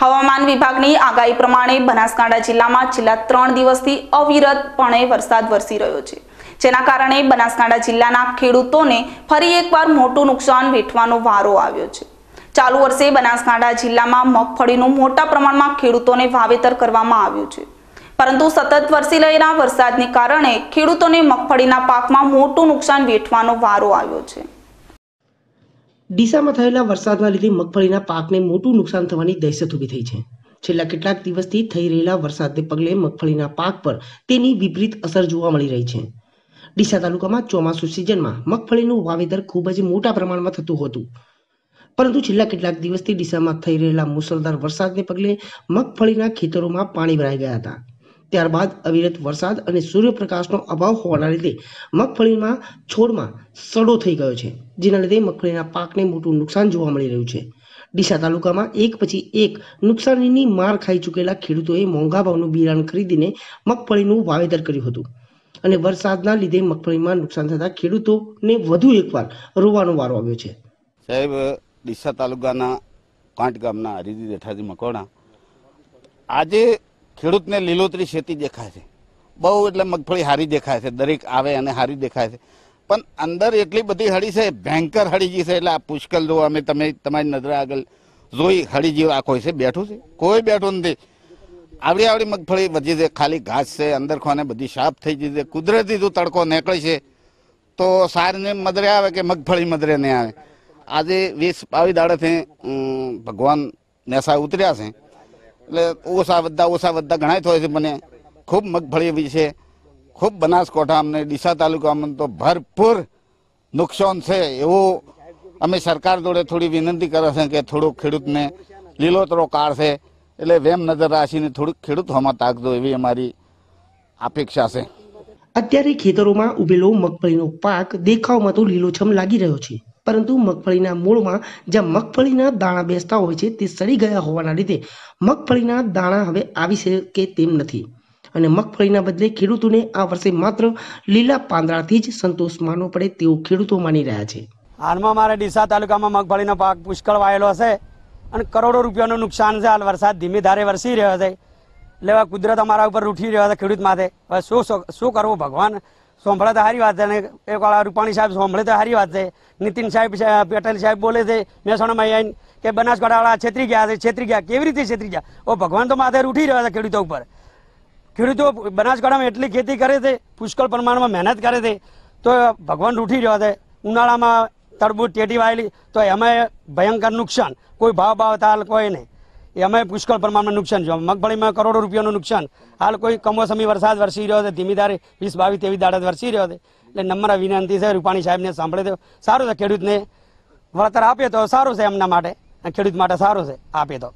હવામાન વિભાગની આગાહી પ્રમાણે બનાસકાંઠા જિલ્લામાં છેલ્લા ત્રણ દિવસથી અવિરતપણે વરસાદ વરસી રહ્યો છે જેના કારણે બનાસકાંઠા જિલ્લાના ખેડૂતોને ફરી એકવાર મોટું નુકસાન વેઠવાનો વારો આવ્યો છે ચાલુ વર્ષે બનાસકાંઠા જિલ્લામાં મગફળીનું મોટા પ્રમાણમાં ખેડૂતોને વાવેતર કરવામાં આવ્યું છે પરંતુ સતત વરસી રહેલા વરસાદને કારણે ખેડૂતોને મગફળીના પાકમાં મોટું નુકસાન વેઠવાનો વારો આવ્યો છે ડીસામાં થયેલા વરસાદના લીધે મગફળીના પાકને મોટું નુકસાન થવાની દહેશત ઊભી થઈ છે છેલ્લા કેટલાક દિવસથી થઈ રહેલા વરસાદને પગલે મગફળીના પાક પર તેની વિપરીત અસર જોવા મળી રહી છે ડીસા તાલુકામાં ચોમાસુ સિઝનમાં મગફળીનું વાવેતર ખૂબ જ મોટા પ્રમાણમાં થતું હતું પરંતુ છેલ્લા કેટલાક દિવસથી ડીસામાં થઈ રહેલા મુસળધાર વરસાદને પગલે મગફળીના ખેતરોમાં પાણી ભરાઈ ગયા હતા ત્યારબાદ અવિરત વરસાદ અને સૂર્યપ્રકાશનો અભાવ હોવાના લીધે મગફળીમાં છોડમાં સડો થઈ ગયો છે જેના લીધે મગફળીના પાકને મોટું નુકસાન જોવા મળી રહ્યું છે ડીસા તાલુકામાં એક પછી એક નુકસાનીની માર ખાઈ ચૂકેલા ખેડૂતોએ મોંઘા ભાવનું બિયારણ ખરીદીને મગફળીનું વાવેતર કર્યું હતું અને વરસાદના લીધે મગફળીમાં નુકસાન થતા ખેડૂતોને વધુ એકવાર રોવાનો વારો આવ્યો છે સાહેબ ડીસા તાલુકાના કાંટ ગામના હરીદી જેઠાજી મકોણા આજે ખેડૂતને લીલોતરી ખેતી દેખાય છે બહુ એટલે મગફળી સારી દેખાય છે દરેક આવે અને સારી દેખાય છે પણ અંદર એટલી બધી હળી છે ભયંકર હળી ગઈ છે એટલે આ પુષ્કળ જો અમે તમે તમારી નજર આગળ જોઈ હળી જેવું આખો છે બેઠું છે કોઈ બેઠું નથી આવડી આવડી મગફળી વધી છે ખાલી ઘાસ છે અંદર ખોને બધી સાફ થઈ ગઈ છે કુદરતી જો તડકો નીકળે છે તો સારને મદરે આવે કે મગફળી મદરે નહીં આવે આજે વીસ બાવીસ દાડેથી ભગવાન નેસા ઉતર્યા છે એટલે ઓછા વધતા ઓછા વધતા ઘણા થયો છે મને ખૂબ મગફળી એવી છે ખૂબ બનાસકોઠા અમને ડીસા તાલુકામાં તો ભરપૂર નુકસાન છે એવું અમે સરકાર જોડે થોડી વિનંતી કરે છે કે થોડુંક ખેડૂતને લીલોતરો કાઢશે એટલે વેમ નજર રાખીને થોડુંક ખેડૂત હોમાં તાકજો એવી અમારી અપેક્ષા છે અત્યારે ખેતરોમાં ઉભેલો મગફળીનો પાક દેખાવમાં તો લીલોછમ લાગી રહ્યો છે પરંતુ મગફળીના મૂળમાં જ્યાં મગફળીના દાણા બેસતા હોય છે તે સડી ગયા હોવાના લીધે મગફળીના દાણા હવે આવી છે કે તેમ નથી અને મગફળીના બદલે ખેડૂતોને આ વર્ષે માત્ર લીલા પાંદડાથી જ સંતોષ માનવો પડે તેવો ખેડૂતો માની રહ્યા છે હાલમાં મારા ડીસા તાલુકામાં મગફળીનો પાક પુષ્કળ વાયેલો હશે અને કરોડો રૂપિયાનું નુકસાન છે હાલ વરસાદ ધીમે ધારે વરસી રહ્યો છે એટલે કુદરત અમારા ઉપર રૂઠી રહ્યો છે ખેડૂત માથે હવે શું શું કરવું ભગવાન સાંભળે તો સારી વાત છે અને એક રૂપાણી સાહેબ સાંભળે તો સારી વાત છે નીતિન સાહેબ પટેલ સાહેબ બોલે છે મહેસાણામાં આવીને કે બનાસકાંઠાવાળા છેતરી ગયા છે છેતરી ગયા કેવી રીતે છેતરી ગયા ઓ ભગવાન તો માથે ઉઠી રહ્યા છે ખેડૂતો ઉપર ખેડૂતો બનાસકાંઠામાં એટલી ખેતી કરે છે પુષ્કળ પ્રમાણમાં મહેનત કરે છે તો ભગવાન ઉઠી રહ્યા છે ઉનાળામાં તરબૂચ ટેટી વાયેલી તો એમાં ભયંકર નુકસાન કોઈ ભાવ ભાવ તાલ કોઈ નહીં અમે પુષ્કળ પ્રમાણમાં નુકસાન જોવા મગફળીમાં કરોડો રૂપિયાનું નુકસાન હાલ કોઈ કમોસમી વરસાદ વરસી રહ્યો છે ધીમી વીસ બાવીસ તેવી દાડે વરસી રહ્યો છે એટલે નમ્ર વિનંતી છે રૂપાણી સાહેબને સાંભળે તો સારું છે ખેડૂતને વળતર આપે તો સારું છે એમના માટે ખેડૂત માટે સારું છે આપે તો